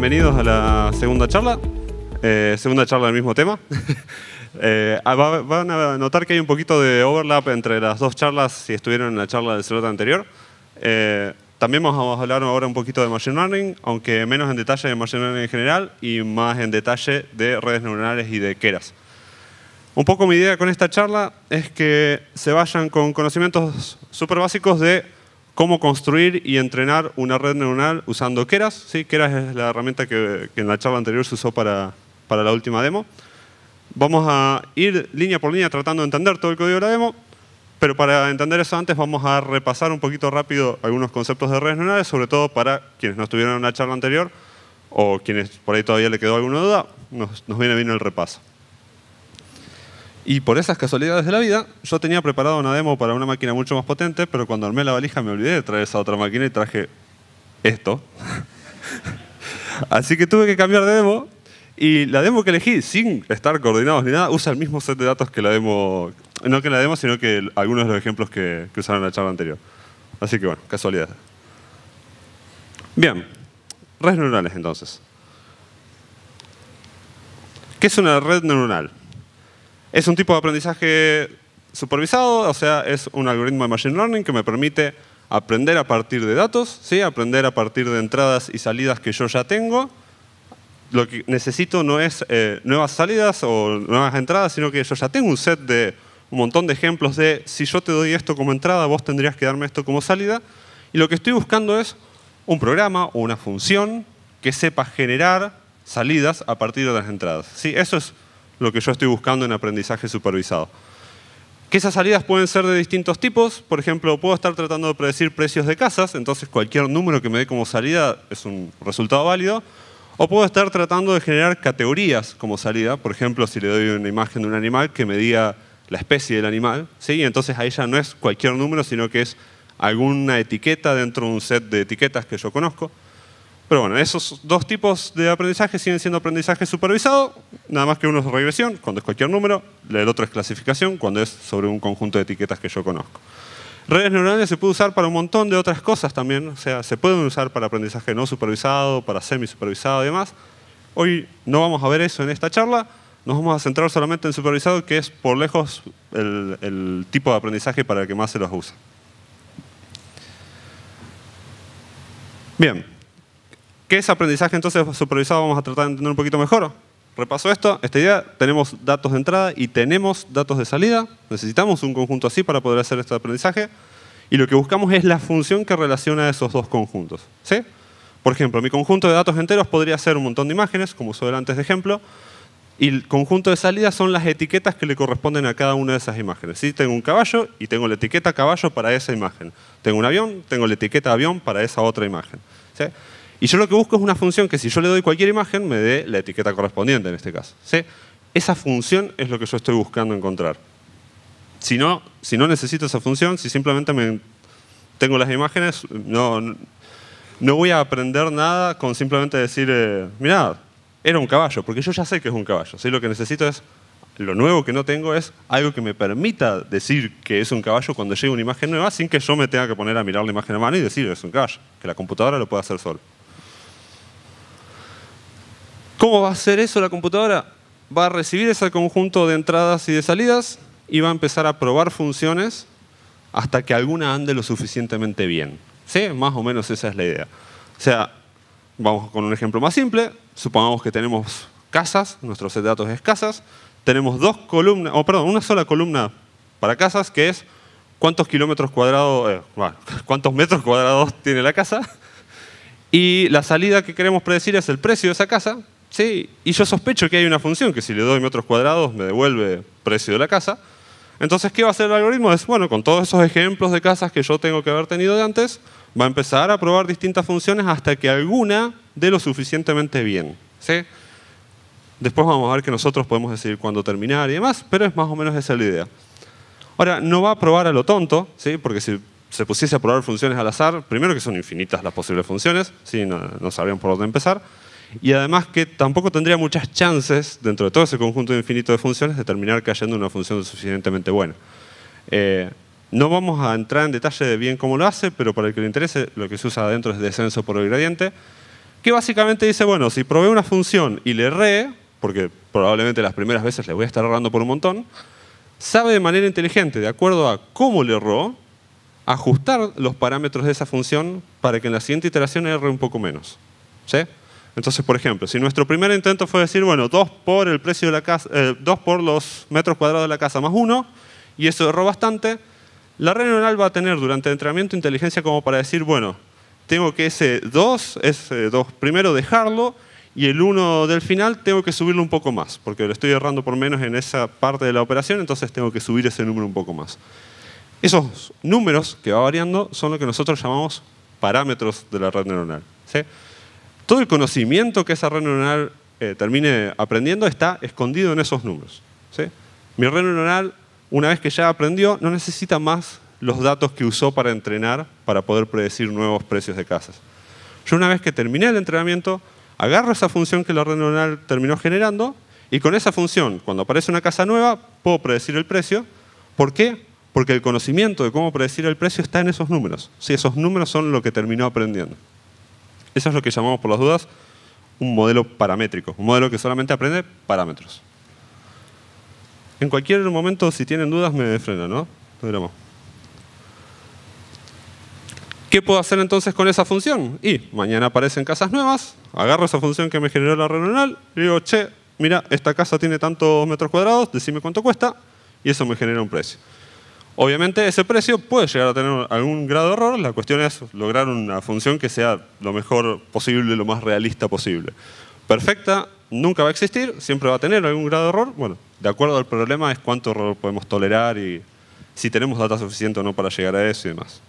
bienvenidos a la segunda charla. Eh, segunda charla del mismo tema. Eh, ah, van a notar que hay un poquito de overlap entre las dos charlas si estuvieron en la charla del celular anterior. Eh, también vamos a hablar ahora un poquito de Machine Learning, aunque menos en detalle de Machine Learning en general y más en detalle de redes neuronales y de Keras. Un poco mi idea con esta charla es que se vayan con conocimientos súper básicos de cómo construir y entrenar una red neuronal usando Keras. ¿sí? Keras es la herramienta que, en la charla anterior se usó para, para, la última demo. Vamos a ir línea por línea tratando de entender todo el código de la demo, pero para entender eso antes vamos a repasar un poquito rápido algunos conceptos de redes neuronales, sobre todo para quienes no estuvieron en la charla anterior o quienes por ahí todavía le quedó alguna duda, nos viene bien el repaso. Y por esas casualidades de la vida, yo tenía preparado una demo para una máquina mucho más potente, pero cuando armé la valija me olvidé de traer esa otra máquina y traje esto. Así que tuve que cambiar de demo y la demo que elegí, sin estar coordinados ni nada, usa el mismo set de datos que la demo, no que la demo, sino que algunos de los ejemplos que, usaron en la charla anterior. Así que bueno, casualidad. Bien, redes neuronales entonces. ¿Qué es una red neuronal? Es un tipo de aprendizaje supervisado, o sea, es un algoritmo de Machine Learning que me permite aprender a partir de datos, ¿sí? aprender a partir de entradas y salidas que yo ya tengo. Lo que necesito no es eh, nuevas salidas o nuevas entradas, sino que yo ya tengo un set de un montón de ejemplos de si yo te doy esto como entrada, vos tendrías que darme esto como salida. Y lo que estoy buscando es un programa o una función que sepa generar salidas a partir de las entradas. Eso es lo que yo estoy buscando en aprendizaje supervisado. Que esas salidas pueden ser de distintos tipos, por ejemplo, puedo estar tratando de predecir precios de casas, entonces cualquier número que me dé como salida es un resultado válido, o puedo estar tratando de generar categorías como salida, por ejemplo, si le doy una imagen de un animal que me diga la especie del animal, ¿sí? entonces ahí ya no es cualquier número, sino que es alguna etiqueta dentro de un set de etiquetas que yo conozco. Pero bueno, esos dos tipos de aprendizaje siguen siendo aprendizaje supervisado, nada más que uno es regresión, cuando es cualquier número, el otro es clasificación, cuando es sobre un conjunto de etiquetas que yo conozco. Redes neuronales se puede usar para un montón de otras cosas también, o sea, se pueden usar para aprendizaje no supervisado, para semi-supervisado y demás. Hoy no vamos a ver eso en esta charla, nos vamos a centrar solamente en supervisado, que es por lejos el, el tipo de aprendizaje para el que más se los usa. Bien. ¿Qué es aprendizaje entonces supervisado? Vamos a tratar de entender un poquito mejor. Repaso esto, esta idea, tenemos datos de entrada y tenemos datos de salida. Necesitamos un conjunto así para poder hacer este aprendizaje. Y lo que buscamos es la función que relaciona esos dos conjuntos. ¿sí? Por ejemplo, mi conjunto de datos enteros podría ser un montón de imágenes, como usó antes de ejemplo, y el conjunto de salida son las etiquetas que le corresponden a cada una de esas imágenes. Si Tengo un caballo y tengo la etiqueta caballo para esa imagen. Tengo un avión, tengo la etiqueta avión para esa otra imagen. ¿sí? Y yo lo que busco es una función que si yo le doy cualquier imagen, me dé la etiqueta correspondiente en este caso. ¿sí? Esa función es lo que yo estoy buscando encontrar. Si no, si no necesito esa función, si simplemente me tengo las imágenes, no, no voy a aprender nada con simplemente decir, eh, mirad, era un caballo, porque yo ya sé que es un caballo. ¿sí? Lo que necesito es, lo nuevo que no tengo es algo que me permita decir que es un caballo cuando llegue una imagen nueva sin que yo me tenga que poner a mirar la imagen a mano y decir, es un caballo, que la computadora lo pueda hacer solo. ¿Cómo va a hacer eso la computadora? Va a recibir ese conjunto de entradas y de salidas y va a empezar a probar funciones hasta que alguna ande lo suficientemente bien. ¿Sí? Más o menos esa es la idea. O sea, vamos con un ejemplo más simple. Supongamos que tenemos casas, nuestro set de datos es casas. Tenemos dos columnas, o oh, perdón, una sola columna para casas que es cuántos kilómetros cuadrados, eh, cuántos metros cuadrados tiene la casa. Y la salida que queremos predecir es el precio de esa casa, ¿sí? Y yo sospecho que hay una función que si le doy metros cuadrados me devuelve precio de la casa. Entonces, ¿qué va a hacer el algoritmo? Es, bueno, con todos esos ejemplos de casas que yo tengo que haber tenido de antes, va a empezar a probar distintas funciones hasta que alguna dé lo suficientemente bien. ¿sí? Después vamos a ver que nosotros podemos decidir cuándo terminar y demás, pero es más o menos esa la idea. Ahora, no va a probar a lo tonto, ¿sí? porque si se pusiese a probar funciones al azar, primero que son infinitas las posibles funciones, ¿sí? no, no sabrían por dónde empezar y además que tampoco tendría muchas chances, dentro de todo ese conjunto infinito de funciones, de terminar cayendo en una función suficientemente buena. Eh, no vamos a entrar en detalle de bien cómo lo hace, pero para el que le interese, lo que se usa adentro es descenso por el gradiente, que básicamente dice, bueno, si probé una función y le erré, porque probablemente las primeras veces le voy a estar errando por un montón, sabe de manera inteligente, de acuerdo a cómo le erró, ajustar los parámetros de esa función para que en la siguiente iteración erre un poco menos. ¿Sí? Entonces, por ejemplo, si nuestro primer intento fue decir, bueno, dos por el precio de la casa, eh, dos por los metros cuadrados de la casa más uno, y eso erró bastante, la red neuronal va a tener durante el entrenamiento inteligencia como para decir, bueno, tengo que ese 2, ese 2 primero dejarlo, y el 1 del final tengo que subirlo un poco más, porque lo estoy errando por menos en esa parte de la operación, entonces tengo que subir ese número un poco más. Esos números que va variando son lo que nosotros llamamos parámetros de la red neuronal. ¿sí? todo el conocimiento que esa red neuronal eh, termine aprendiendo está escondido en esos números. Mi red neuronal, una vez que ya aprendió, no necesita más los datos que usó para entrenar para poder predecir nuevos precios de casas. Yo una vez que terminé el entrenamiento, agarro esa función que la red neuronal terminó generando y con esa función, cuando aparece una casa nueva, puedo predecir el precio. ¿Por qué? Porque el conocimiento de cómo predecir el precio está en esos números. Sí, esos números son lo que terminó aprendiendo. Eso es lo que llamamos por las dudas un modelo paramétrico, un modelo que solamente aprende parámetros. En cualquier momento, si tienen dudas, me frenan, ¿no? No ¿Qué puedo hacer entonces con esa función? Y mañana aparecen casas nuevas, agarro esa función que me generó la red neuronal, y digo, che, mira, esta casa tiene tantos metros cuadrados, decime cuánto cuesta, y eso me genera un precio. Obviamente ese precio puede llegar a tener algún grado de error, la cuestión es lograr una función que sea lo mejor posible, lo más realista posible. Perfecta nunca va a existir, siempre va a tener algún grado de error, bueno, de acuerdo al problema es cuánto error podemos tolerar y si tenemos datos suficiente o no para llegar a eso y demás.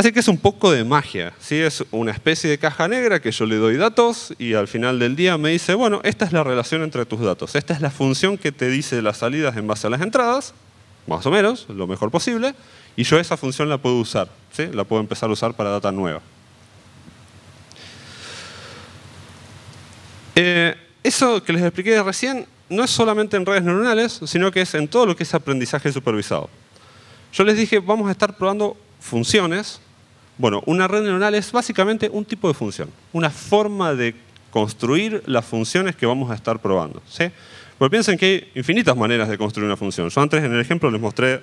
Así que es un poco de magia, ¿sí? es una especie de caja negra que yo le doy datos y al final del día me dice, bueno, esta es la relación entre tus datos, esta es la función que te dice las salidas en base a las entradas, más o menos, lo mejor posible, y yo esa función la puedo usar, la puedo empezar a usar para data nueva. Eh, eso que les expliqué recién no es solamente en redes neuronales, sino que es en todo lo que es aprendizaje supervisado. Yo les dije, vamos a estar probando funciones bueno, una red neuronal es básicamente un tipo de función, una forma de construir las funciones que vamos a estar probando. ¿sí? Porque piensen que hay infinitas maneras de construir una función. Yo antes en el ejemplo les mostré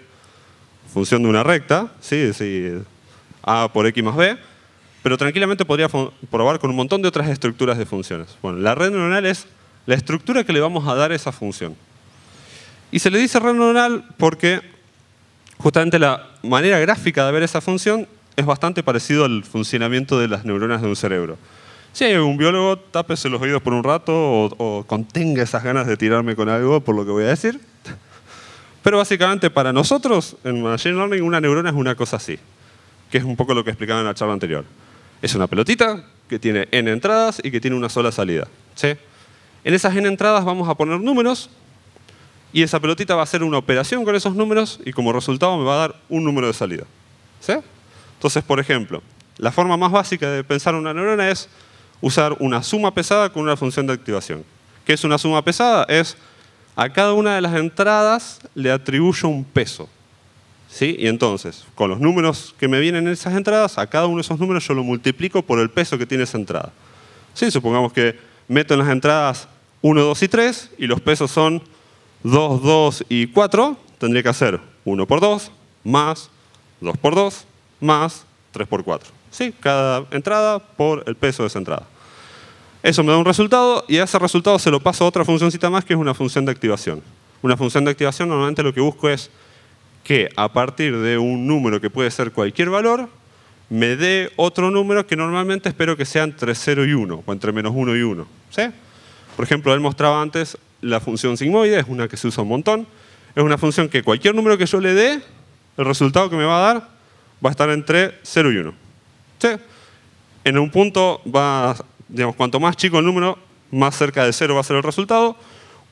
función de una recta, ¿sí? sí A por X más B, pero tranquilamente podría probar con un montón de otras estructuras de funciones. Bueno, la red neuronal es la estructura que le vamos a dar a esa función. Y se le dice red neuronal porque justamente la manera gráfica de ver esa función es bastante parecido al funcionamiento de las neuronas de un cerebro. Si hay algún biólogo, tápese los oídos por un rato o, contenga esas ganas de tirarme con algo por lo que voy a decir. Pero básicamente para nosotros, en Machine Learning, una neurona es una cosa así, que es un poco lo que explicaba en la charla anterior. Es una pelotita que tiene n entradas y que tiene una sola salida. En esas n entradas vamos a poner números y esa pelotita va a hacer una operación con esos números y como resultado me va a dar un número de salida. ¿Sí? Entonces, por ejemplo, la forma más básica de pensar una neurona es usar una suma pesada con una función de activación. ¿Qué es una suma pesada? Es a cada una de las entradas le atribuyo un peso. ¿Sí? Y entonces, con los números que me vienen en esas entradas, a cada uno de esos números yo lo multiplico por el peso que tiene esa entrada. Supongamos que meto en las entradas 1, 2 y 3 y los pesos son 2, 2 y 4, tendría que hacer 1 por 2 más 2 por 2 más 3 por 4. ¿Sí? Cada entrada por el peso de esa entrada. Eso me da un resultado y a ese resultado se lo paso a otra funcióncita más que es una función de activación. Una función de activación normalmente lo que busco es que a partir de un número que puede ser cualquier valor, me dé otro número que normalmente espero que sea entre 0 y 1 o entre menos 1 y 1. Por ejemplo, él mostraba antes la función sigmoide, es una que se usa un montón. Es una función que cualquier número que yo le dé, el resultado que me va a dar va a estar entre 0 y 1. ¿Sí? En un punto va, digamos, cuanto más chico el número, más cerca de 0 va a ser el resultado.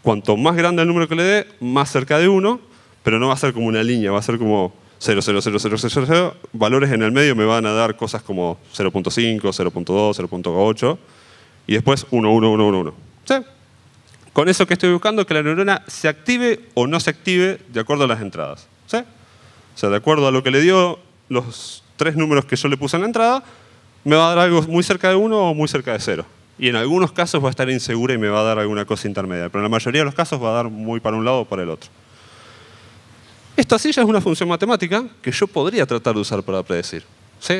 Cuanto más grande el número que le dé, más cerca de 1, pero no va a ser como una línea, va a ser como 0, 0, 0, 0, 0, 0. Valores en el medio me van a dar cosas como 0.5, 0.2, 0.8 y después 1, 1, 1, 1, 1. ¿Sí? Con eso que estoy buscando, que la neurona se active o no se active de acuerdo a las entradas. ¿Sí? O sea, de acuerdo a lo que le dio los tres números que yo le puse en la entrada, me va a dar algo muy cerca de uno o muy cerca de cero. Y en algunos casos va a estar insegura y me va a dar alguna cosa intermedia, pero en la mayoría de los casos va a dar muy para un lado o para el otro. Esta silla es una función matemática que yo podría tratar de usar para predecir.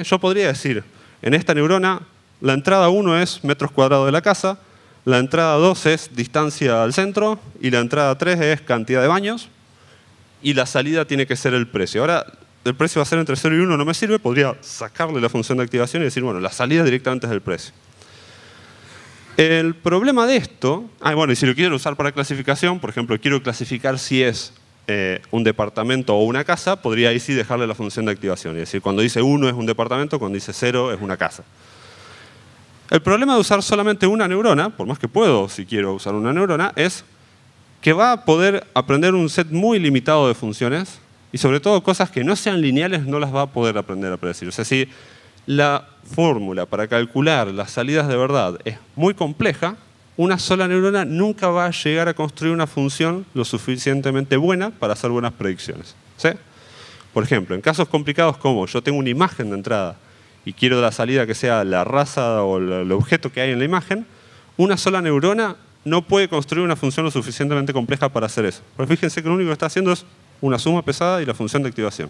Yo podría decir, en esta neurona, la entrada 1 es metros cuadrados de la casa, la entrada 2 es distancia al centro y la entrada 3 es cantidad de baños y la salida tiene que ser el precio. Ahora, el precio va a ser entre 0 y 1, no me sirve, podría sacarle la función de activación y decir, bueno, la salida directamente es del precio. El problema de esto, ah, bueno, y si lo quiero usar para clasificación, por ejemplo, quiero clasificar si es eh, un departamento o una casa, podría ahí sí dejarle la función de activación. Es decir, cuando dice 1 es un departamento, cuando dice 0 es una casa. El problema de usar solamente una neurona, por más que puedo si quiero usar una neurona, es que va a poder aprender un set muy limitado de funciones y sobre todo cosas que no sean lineales no las va a poder aprender a predecir. O sea, si la fórmula para calcular las salidas de verdad es muy compleja, una sola neurona nunca va a llegar a construir una función lo suficientemente buena para hacer buenas predicciones. Por ejemplo, en casos complicados como yo tengo una imagen de entrada y quiero la salida que sea la raza o el objeto que hay en la imagen, una sola neurona no puede construir una función lo suficientemente compleja para hacer eso. Porque fíjense que lo único que está haciendo es una suma pesada y la función de activación.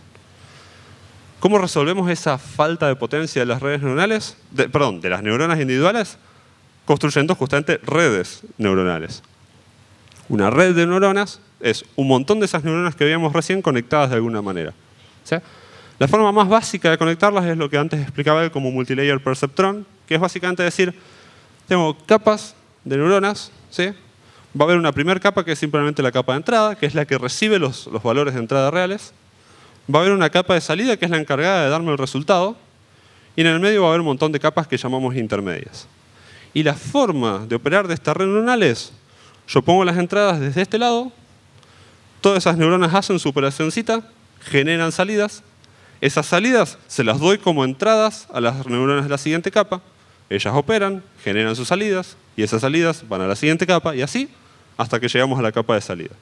¿Cómo resolvemos esa falta de potencia de las redes neuronales? perdón, de las neuronas individuales, construyendo justamente redes neuronales. Una red de neuronas es un montón de esas neuronas que habíamos recién conectadas de alguna manera. La forma más básica de conectarlas es lo que antes explicaba él como multilayer perceptron, que es básicamente decir, tengo capas de neuronas, ¿sí? va a haber una primera capa que es simplemente la capa de entrada, que es la que recibe los, valores de entrada reales. Va a haber una capa de salida, que es la encargada de darme el resultado. Y en el medio va a haber un montón de capas que llamamos intermedias. Y la forma de operar de estas red neuronal es, yo pongo las entradas desde este lado, todas esas neuronas hacen su operacioncita, generan salidas, esas salidas se las doy como entradas a las neuronas de la siguiente capa, ellas operan, generan sus salidas, y esas salidas van a la siguiente capa, y así hasta que llegamos a la capa de salida.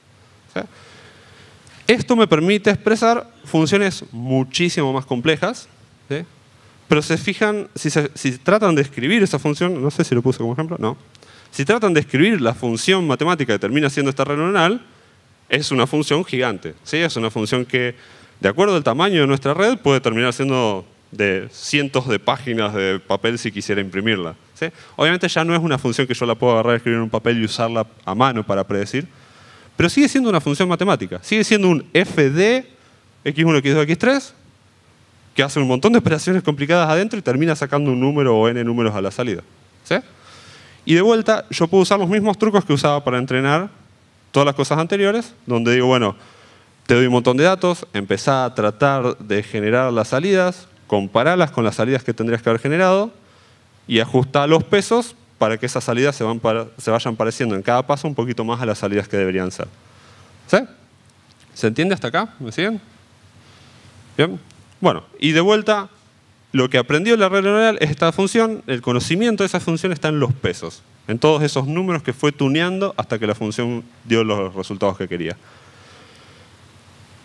Esto me permite expresar funciones muchísimo más complejas, pero se fijan, si, tratan de escribir esa función, no sé si lo puse como ejemplo, no. Si tratan de escribir la función matemática que termina siendo esta red neuronal, es una función gigante. ¿sí? Es una función que, de acuerdo al tamaño de nuestra red, puede terminar siendo de cientos de páginas de papel si quisiera imprimirla. Obviamente ya no es una función que yo la puedo agarrar, escribir en un papel y usarla a mano para predecir, pero sigue siendo una función matemática. Sigue siendo un f de x1, x2, x3, que hace un montón de operaciones complicadas adentro y termina sacando un número o n números a la salida. Y de vuelta, yo puedo usar los mismos trucos que usaba para entrenar todas las cosas anteriores, donde digo, bueno, te doy un montón de datos, empezá a tratar de generar las salidas, compararlas con las salidas que tendrías que haber generado, y ajusta los pesos para que esas salidas se, se vayan pareciendo en cada paso un poquito más a las salidas que deberían ser. ¿Se entiende hasta acá? ¿Me siguen? Bien. Bueno, y de vuelta, lo que aprendió la red neural es esta función, el conocimiento de esa función está en los pesos, en todos esos números que fue tuneando hasta que la función dio los resultados que quería.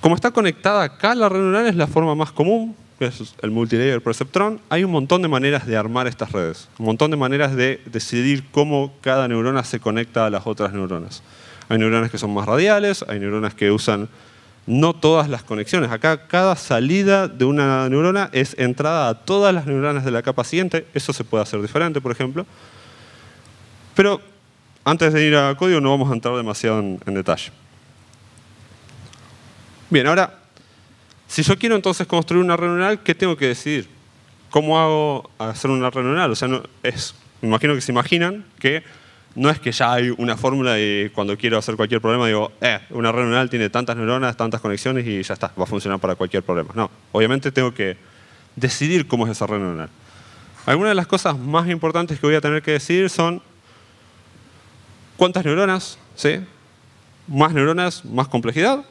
Como está conectada acá, la red neural es la forma más común es el multilayer perceptron, hay un montón de maneras de armar estas redes, un montón de maneras de decidir cómo cada neurona se conecta a las otras neuronas. Hay neuronas que son más radiales, hay neuronas que usan no todas las conexiones. Acá cada salida de una neurona es entrada a todas las neuronas de la capa siguiente. Eso se puede hacer diferente, por ejemplo. Pero antes de ir a código no vamos a entrar demasiado en detalle. Bien, ahora si yo quiero entonces construir una red neuronal, ¿qué tengo que decidir? ¿Cómo hago hacer una red neuronal? O sea, es, me imagino que se imaginan que no es que ya hay una fórmula y cuando quiero hacer cualquier problema digo, eh, una red neuronal tiene tantas neuronas, tantas conexiones y ya está, va a funcionar para cualquier problema. No, obviamente tengo que decidir cómo es esa red neuronal. Algunas de las cosas más importantes que voy a tener que decidir son cuántas neuronas, ¿sí? Más neuronas, más complejidad,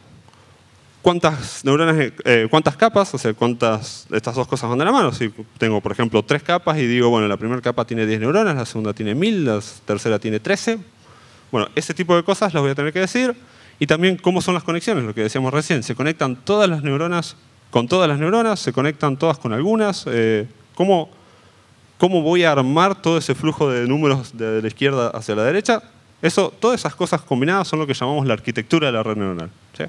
cuántas neuronas, eh, cuántas capas, o sea, cuántas de estas dos cosas van de la mano. Si tengo, por ejemplo, tres capas y digo, bueno, la primera capa tiene 10 neuronas, la segunda tiene 1000, la tercera tiene 13. Bueno, ese tipo de cosas las voy a tener que decir. Y también cómo son las conexiones, lo que decíamos recién. Se conectan todas las neuronas con todas las neuronas, se conectan todas con algunas. Eh, ¿cómo, voy a armar todo ese flujo de números de la izquierda hacia la derecha? Eso, todas esas cosas combinadas son lo que llamamos la arquitectura de la red neuronal. ¿sí?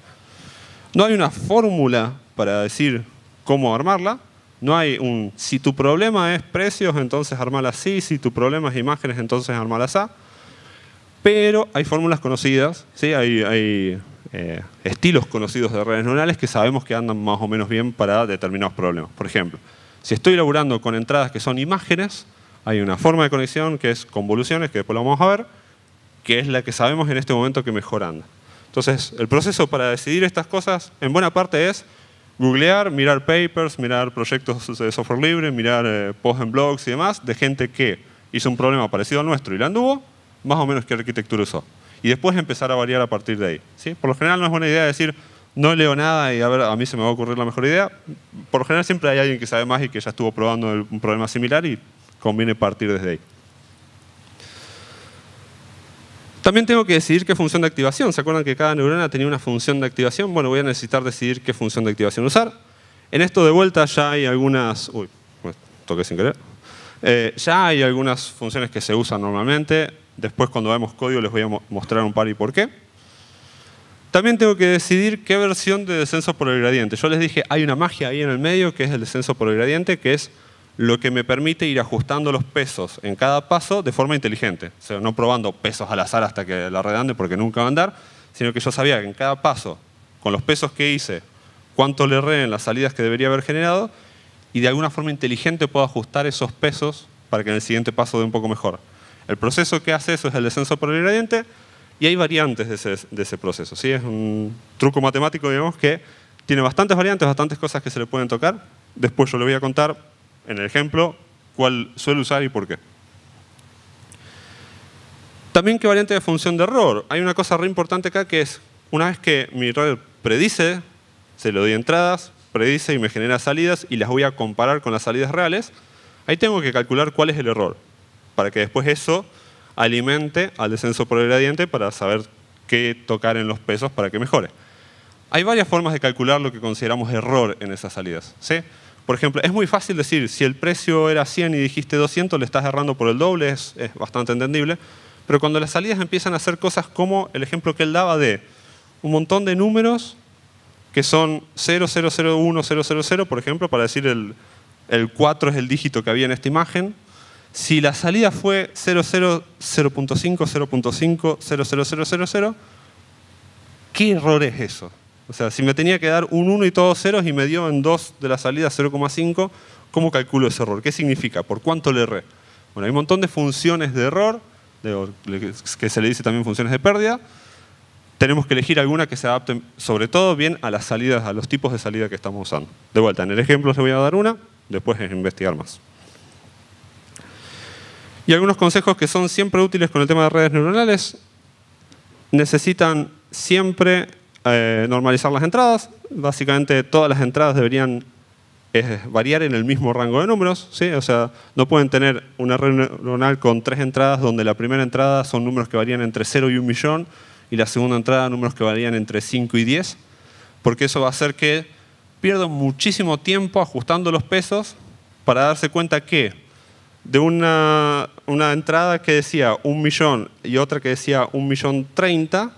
No hay una fórmula para decir cómo armarla. No hay un, si tu problema es precios, entonces armarla así. Si tu problema es imágenes, entonces armala así. Pero hay fórmulas conocidas, hay, eh, estilos conocidos de redes neuronales que sabemos que andan más o menos bien para determinados problemas. Por ejemplo, si estoy laburando con entradas que son imágenes, hay una forma de conexión que es convoluciones, que después lo vamos a ver, que es la que sabemos en este momento que mejor anda. Entonces, el proceso para decidir estas cosas, en buena parte es googlear, mirar papers, mirar proyectos de software libre, mirar eh, post en blogs y demás, de gente que hizo un problema parecido al nuestro y la anduvo, más o menos qué arquitectura usó. Y después empezar a variar a partir de ahí. Por lo general no es buena idea decir, no leo nada y a ver, a mí se me va a ocurrir la mejor idea. Por lo general siempre hay alguien que sabe más y que ya estuvo probando un problema similar y conviene partir desde ahí. También tengo que decidir qué función de activación. ¿Se acuerdan que cada neurona tenía una función de activación? Bueno, voy a necesitar decidir qué función de activación usar. En esto de vuelta ya hay algunas... Uy, sin querer. Eh, ya hay algunas funciones que se usan normalmente. Después cuando veamos código les voy a mostrar un par y por qué. También tengo que decidir qué versión de descenso por el gradiente. Yo les dije, hay una magia ahí en el medio que es el descenso por el gradiente, que es lo que me permite ir ajustando los pesos en cada paso de forma inteligente. O sea, no probando pesos al azar hasta que la red ande porque nunca va a andar, sino que yo sabía que en cada paso, con los pesos que hice, cuánto le reen las salidas que debería haber generado y de alguna forma inteligente puedo ajustar esos pesos para que en el siguiente paso dé un poco mejor. El proceso que hace eso es el descenso por el gradiente y hay variantes de ese, proceso. ¿sí? Es un truco matemático, digamos, que tiene bastantes variantes, bastantes cosas que se le pueden tocar. Después yo le voy a contar en el ejemplo cuál suele usar y por qué. También qué variante de función de error. Hay una cosa re importante acá que es, una vez que mi error predice, se le doy entradas, predice y me genera salidas y las voy a comparar con las salidas reales, ahí tengo que calcular cuál es el error, para que después eso alimente al descenso por el gradiente para saber qué tocar en los pesos para que mejore. Hay varias formas de calcular lo que consideramos error en esas salidas. ¿sí? Por ejemplo, es muy fácil decir, si el precio era 100 y dijiste 200, le estás errando por el doble, es, bastante entendible. Pero cuando las salidas empiezan a hacer cosas como el ejemplo que él daba de un montón de números que son 0001000, por ejemplo, para decir el, 4 es el dígito que había en esta imagen. Si la salida fue 000.5, 0.5, ¿qué error es eso? O sea, si me tenía que dar un 1 y todos ceros y me dio en 2 de la salida 0,5, ¿cómo calculo ese error? ¿Qué significa? ¿Por cuánto le erré? Bueno, hay un montón de funciones de error, que se le dice también funciones de pérdida. Tenemos que elegir alguna que se adapte sobre todo bien a las salidas, a los tipos de salida que estamos usando. De vuelta, en el ejemplo les voy a dar una, después investigar más. Y algunos consejos que son siempre útiles con el tema de redes neuronales. Necesitan siempre eh, normalizar las entradas. Básicamente todas las entradas deberían eh, variar en el mismo rango de números. O sea, no pueden tener una red neuronal con tres entradas donde la primera entrada son números que varían entre 0 y 1 millón y la segunda entrada números que varían entre 5 y 10, porque eso va a hacer que pierda muchísimo tiempo ajustando los pesos para darse cuenta que de una, una entrada que decía un millón y otra que decía un millón 30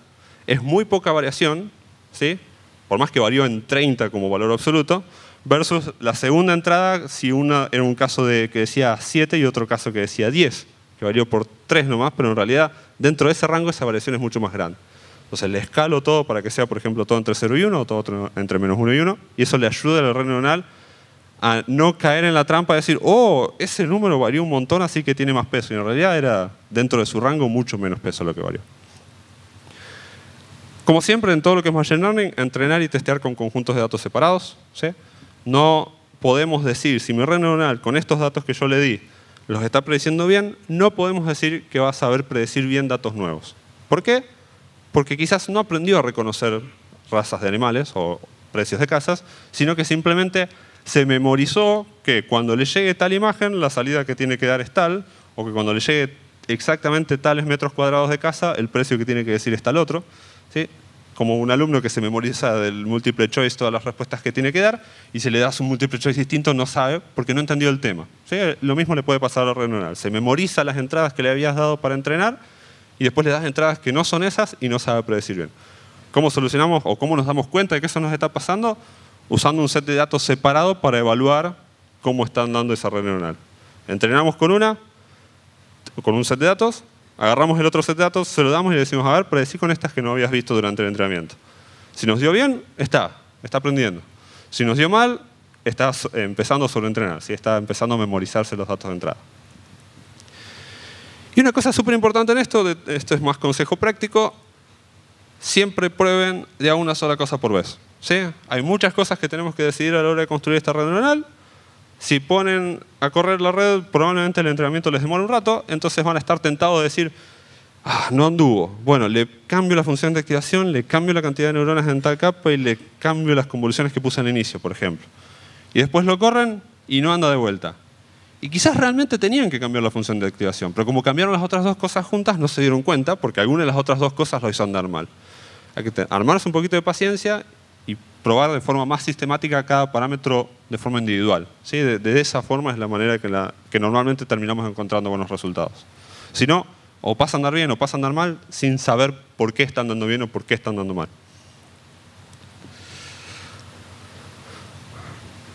es muy poca variación, ¿sí? por más que varió en 30 como valor absoluto, versus la segunda entrada, si una era un caso de, que decía 7 y otro caso que decía 10, que varió por 3 nomás, pero en realidad dentro de ese rango esa variación es mucho más grande. Entonces le escalo todo para que sea, por ejemplo, todo entre 0 y 1 o todo entre menos 1 y 1, y eso le ayuda al reino neuronal a no caer en la trampa de decir, oh, ese número varió un montón, así que tiene más peso. Y en realidad era dentro de su rango mucho menos peso lo que varió. Como siempre, en todo lo que es Machine Learning, entrenar y testear con conjuntos de datos separados. No podemos decir, si mi red neuronal con estos datos que yo le di los está prediciendo bien, no podemos decir que va a saber predecir bien datos nuevos. ¿Por qué? Porque quizás no aprendió a reconocer razas de animales o precios de casas, sino que simplemente se memorizó que cuando le llegue tal imagen, la salida que tiene que dar es tal, o que cuando le llegue exactamente tales metros cuadrados de casa, el precio que tiene que decir es tal otro como un alumno que se memoriza del múltiple choice todas las respuestas que tiene que dar y si le das un múltiple choice distinto no sabe porque no entendió el tema. Lo mismo le puede pasar a la red neuronal. Se memoriza las entradas que le habías dado para entrenar y después le das entradas que no son esas y no sabe predecir bien. ¿Cómo solucionamos o cómo nos damos cuenta de que eso nos está pasando? Usando un set de datos separado para evaluar cómo están dando esa red neuronal. Entrenamos con una, con un set de datos, Agarramos el otro set de datos, se lo damos y le decimos, a ver, predecí con estas que no habías visto durante el entrenamiento. Si nos dio bien, está, está aprendiendo. Si nos dio mal, está empezando a sobreentrenar, Si está empezando a memorizarse los datos de entrada. Y una cosa súper importante en esto, esto es más consejo práctico, siempre prueben de una sola cosa por vez. ¿sí? Hay muchas cosas que tenemos que decidir a la hora de construir esta red neuronal, si ponen a correr la red, probablemente el entrenamiento les demora un rato, entonces van a estar tentados de decir, ah, no anduvo. Bueno, le cambio la función de activación, le cambio la cantidad de neuronas en tal capa y le cambio las convoluciones que puse al inicio, por ejemplo. Y después lo corren y no anda de vuelta. Y quizás realmente tenían que cambiar la función de activación, pero como cambiaron las otras dos cosas juntas, no se dieron cuenta porque alguna de las otras dos cosas lo hizo andar mal. Hay que armarse un poquito de paciencia probar de forma más sistemática cada parámetro de forma individual. ¿sí? De, esa forma es la manera que, normalmente terminamos encontrando buenos resultados. Si no, o pasa a andar bien o pasa a andar mal sin saber por qué están dando bien o por qué están dando mal.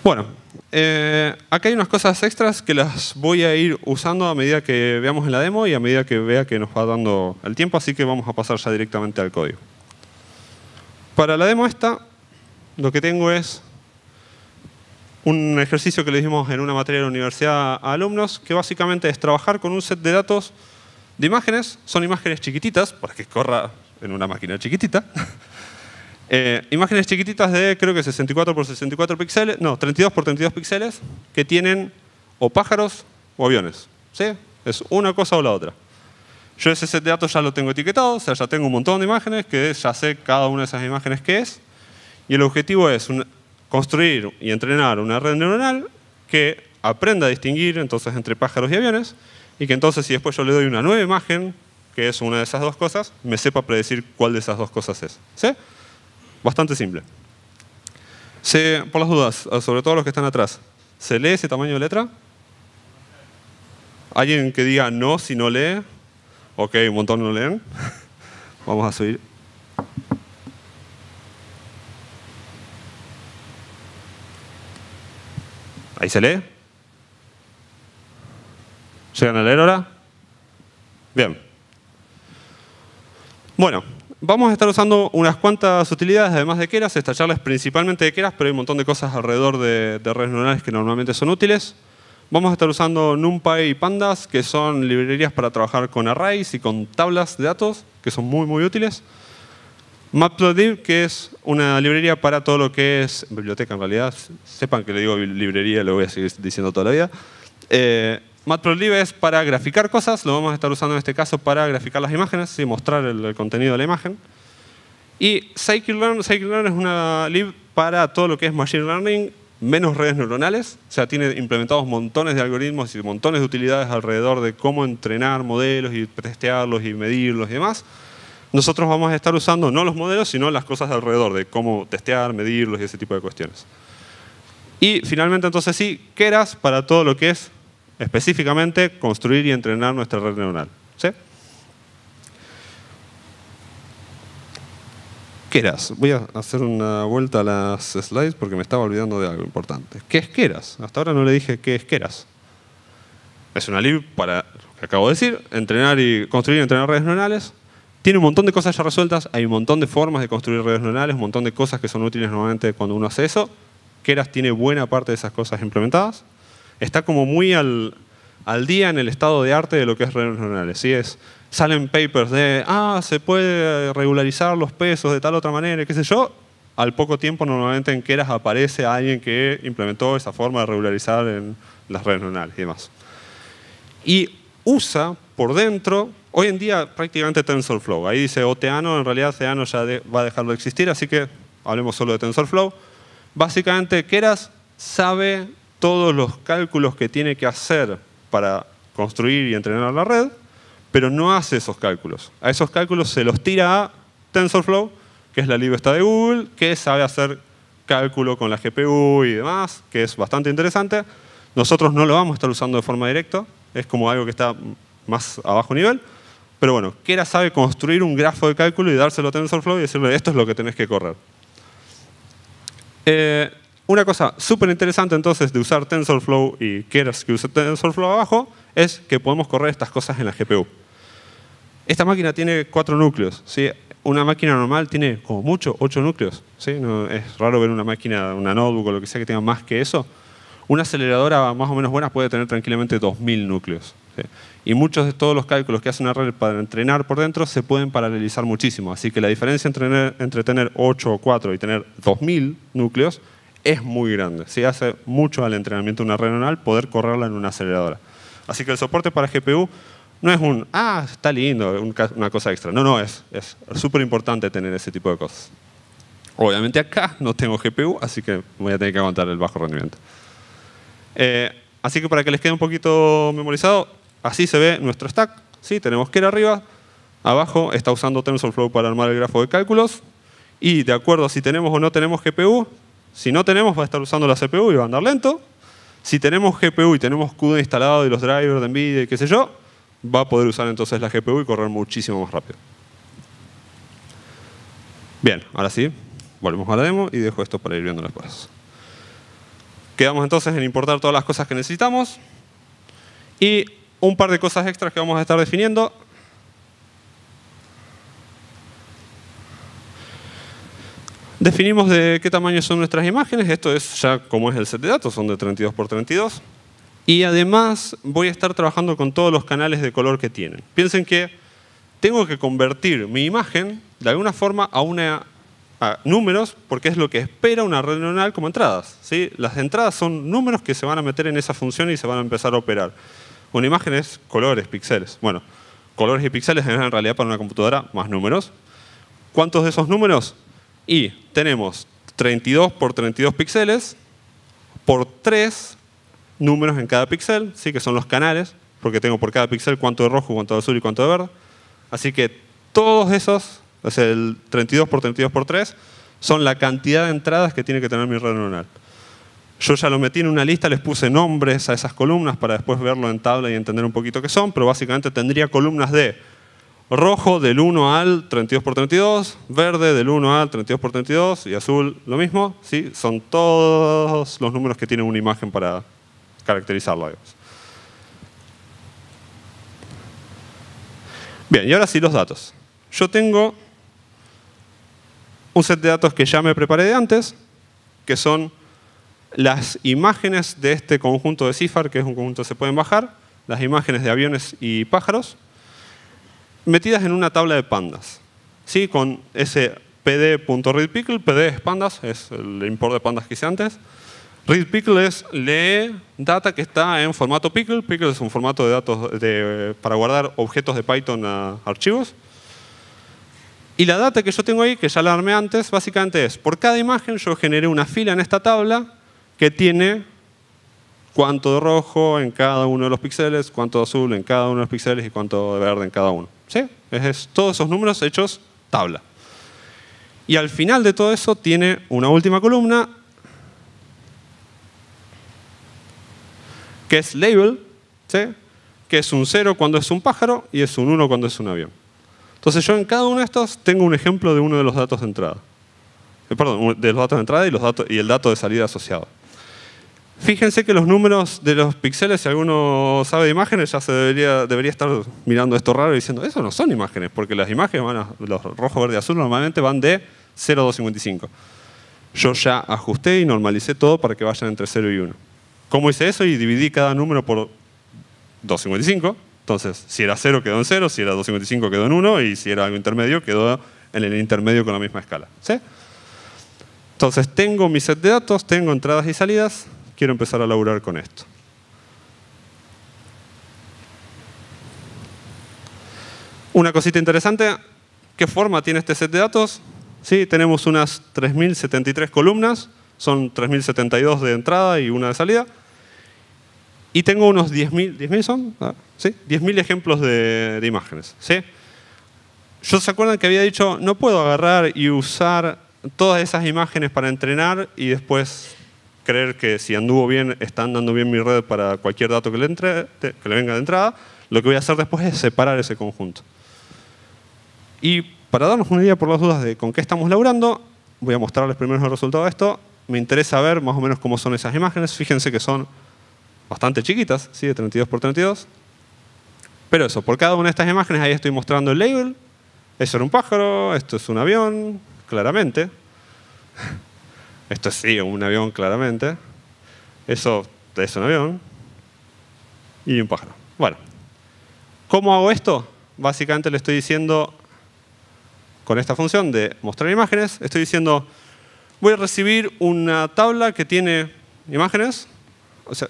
Bueno, aquí eh, acá hay unas cosas extras que las voy a ir usando a medida que veamos en la demo y a medida que vea que nos va dando el tiempo, así que vamos a pasar ya directamente al código. Para la demo esta, lo que tengo es un ejercicio que le dimos en una materia de la universidad a alumnos, que básicamente es trabajar con un set de datos de imágenes, son imágenes chiquititas, para que corra en una máquina chiquitita, eh, imágenes chiquititas de creo que 64 por 64 píxeles, no, 32 por 32 píxeles, que tienen o pájaros o aviones. ¿sí? Es una cosa o la otra. Yo ese set de datos ya lo tengo etiquetado, o sea, ya tengo un montón de imágenes que ya sé cada una de esas imágenes qué es. Y el objetivo es construir y entrenar una red neuronal que aprenda a distinguir entonces entre pájaros y aviones y que entonces si después yo le doy una nueva imagen, que es una de esas dos cosas, me sepa predecir cuál de esas dos cosas es. ¿Sí? Bastante simple. Se, por las dudas, sobre todo los que están atrás, ¿se lee ese tamaño de letra? ¿Alguien que diga no si no lee? Ok, un montón no leen. Vamos a subir. ¿Ahí se lee? ¿Llegan a leer ahora? Bien. Bueno, vamos a estar usando unas cuantas utilidades, además de Keras. Esta charla principalmente de Keras, pero hay un montón de cosas alrededor de, de redes neuronales que normalmente son útiles. Vamos a estar usando NumPy y Pandas, que son librerías para trabajar con arrays y con tablas de datos, que son muy, muy útiles. Matplotlib, que es una librería para todo lo que es biblioteca en realidad. Sepan que le digo librería, lo voy a seguir diciendo toda la vida. Eh, Matplotlib es para graficar cosas, lo vamos a estar usando en este caso para graficar las imágenes y mostrar el, contenido de la imagen. Y Scikit-Learn es una lib para todo lo que es Machine Learning, menos redes neuronales, o sea, tiene implementados montones de algoritmos y montones de utilidades alrededor de cómo entrenar modelos y testearlos y medirlos y demás nosotros vamos a estar usando no los modelos, sino las cosas alrededor, de cómo testear, medirlos y ese tipo de cuestiones. Y finalmente, entonces sí, Keras para todo lo que es específicamente construir y entrenar nuestra red neuronal. ¿Sí? Keras. Voy a hacer una vuelta a las slides porque me estaba olvidando de algo importante. ¿Qué es Keras? Hasta ahora no le dije qué es Keras. Es una lib para, lo que acabo de decir, entrenar y construir y entrenar redes neuronales tiene un montón de cosas ya resueltas, hay un montón de formas de construir redes neuronales, un montón de cosas que son útiles normalmente cuando uno hace eso. Keras tiene buena parte de esas cosas implementadas. Está como muy al, al día en el estado de arte de lo que es redes neuronales. ¿sí? Es, salen papers de, ah, se puede regularizar los pesos de tal otra manera, qué sé yo. Al poco tiempo normalmente en Keras aparece alguien que implementó esa forma de regularizar en las redes neuronales y demás. Y usa por dentro, hoy en día prácticamente TensorFlow. Ahí dice Oteano, en realidad Oteano ya va a dejar de existir, así que hablemos solo de TensorFlow. Básicamente, Keras sabe todos los cálculos que tiene que hacer para construir y entrenar la red, pero no hace esos cálculos. A esos cálculos se los tira a TensorFlow, que es la libreta de Google, que sabe hacer cálculo con la GPU y demás, que es bastante interesante. Nosotros no lo vamos a estar usando de forma directa, es como algo que está más abajo nivel. Pero bueno, Kera sabe construir un grafo de cálculo y dárselo a TensorFlow y decirle, esto es lo que tenés que correr. Eh, una cosa súper interesante entonces de usar TensorFlow y Keras que usa TensorFlow abajo es que podemos correr estas cosas en la GPU. Esta máquina tiene cuatro núcleos. ¿sí? Una máquina normal tiene como mucho ocho núcleos. ¿sí? es raro ver una máquina, una notebook o lo que sea que tenga más que eso. Una aceleradora más o menos buena puede tener tranquilamente 2.000 núcleos. Y muchos de todos los cálculos que hace una red para entrenar por dentro se pueden paralelizar muchísimo. Así que la diferencia entre tener, entre tener 8 o 4 y tener 2.000 núcleos es muy grande. Se hace mucho al entrenamiento de una red neuronal poder correrla en una aceleradora. Así que el soporte para GPU no es un, ah, está lindo, una cosa extra. No, no, es súper importante tener ese tipo de cosas. Obviamente acá no tengo GPU, así que voy a tener que aguantar el bajo rendimiento. Eh, así que para que les quede un poquito memorizado, así se ve nuestro stack. ¿sí? Tenemos que ir arriba, abajo está usando TensorFlow para armar el grafo de cálculos y de acuerdo si tenemos o no tenemos GPU, si no tenemos va a estar usando la CPU y va a andar lento. Si tenemos GPU y tenemos CUDA instalado y los drivers de NVIDIA y qué sé yo, va a poder usar entonces la GPU y correr muchísimo más rápido. Bien, ahora sí, volvemos a la demo y dejo esto para ir viendo las cosas. Quedamos entonces en importar todas las cosas que necesitamos y un par de cosas extras que vamos a estar definiendo. Definimos de qué tamaño son nuestras imágenes, esto es ya como es el set de datos, son de 32 x 32. Y además voy a estar trabajando con todos los canales de color que tienen. Piensen que tengo que convertir mi imagen de alguna forma a una a números porque es lo que espera una red neuronal como entradas. ¿sí? Las entradas son números que se van a meter en esa función y se van a empezar a operar. Una imagen es colores, píxeles. Bueno, colores y píxeles en realidad para una computadora más números. ¿Cuántos de esos números? Y tenemos 32 por 32 píxeles por 3 números en cada píxel, ¿sí? que son los canales, porque tengo por cada píxel cuánto de rojo, cuánto de azul y cuánto de verde. Así que todos esos es el 32 por 32 por 3 son la cantidad de entradas que tiene que tener mi red neuronal. Yo ya lo metí en una lista, les puse nombres a esas columnas para después verlo en tabla y entender un poquito qué son, pero básicamente tendría columnas de rojo del 1 al 32 por 32, verde del 1 al 32 por 32 y azul lo mismo, ¿sí? son todos los números que tienen una imagen para caracterizarlo. Bien, y ahora sí los datos. Yo tengo un set de datos que ya me preparé de antes, que son las imágenes de este conjunto de CIFAR, que es un conjunto que se pueden bajar, las imágenes de aviones y pájaros, metidas en una tabla de pandas. ¿Sí? Con ese pd.readpickle, pd es pandas, es el import de pandas que hice antes. Readpickle es lee data que está en formato pickle. Pickle es un formato de datos para guardar objetos de Python a archivos. Y la data que yo tengo ahí, que ya la armé antes, básicamente es, por cada imagen yo generé una fila en esta tabla que tiene cuánto de rojo en cada uno de los píxeles, cuánto de azul en cada uno de los píxeles y cuánto de verde en cada uno. ¿Sí? Es, todos esos números hechos tabla. Y al final de todo eso tiene una última columna que es label, ¿sí? que es un 0 cuando es un pájaro y es un 1 cuando es un avión. Entonces yo en cada uno de estos tengo un ejemplo de uno de los datos de entrada. Eh, perdón, de los datos de entrada y, el dato de salida asociado. Fíjense que los números de los píxeles, si alguno sabe de imágenes, ya se debería, estar mirando esto raro y diciendo, eso no son imágenes, porque las imágenes, van a, los rojo, verde, azul, normalmente van de 0 a 255. Yo ya ajusté y normalicé todo para que vayan entre 0 y 1. ¿Cómo hice eso? Y dividí cada número por 255 entonces, si era 0 quedó en 0, si era 255 quedó en 1 y si era algo intermedio quedó en el intermedio con la misma escala. Entonces, tengo mi set de datos, tengo entradas y salidas, quiero empezar a laburar con esto. Una cosita interesante, ¿qué forma tiene este set de datos? Sí, tenemos unas 3.073 columnas, son 3.072 de entrada y una de salida. Y tengo unos 10.000, ¿10.000 son? 10.000 ejemplos de, imágenes. ¿sí? Yo se acuerdan que había dicho, no puedo agarrar y usar todas esas imágenes para entrenar y después creer que si anduvo bien, está andando bien mi red para cualquier dato que le, entre, que le venga de entrada. Lo que voy a hacer después es separar ese conjunto. Y para darnos una idea por las dudas de con qué estamos laburando, voy a mostrarles primero el resultado de esto. Me interesa ver más o menos cómo son esas imágenes. Fíjense que son bastante chiquitas, ¿sí? de 32 por 32. Pero eso, por cada una de estas imágenes, ahí estoy mostrando el label. Eso era un pájaro, esto es un avión, claramente. Esto sí, un avión, claramente. Eso es un avión. Y un pájaro. Bueno, ¿cómo hago esto? Básicamente le estoy diciendo, con esta función de mostrar imágenes, estoy diciendo, voy a recibir una tabla que tiene imágenes. O sea,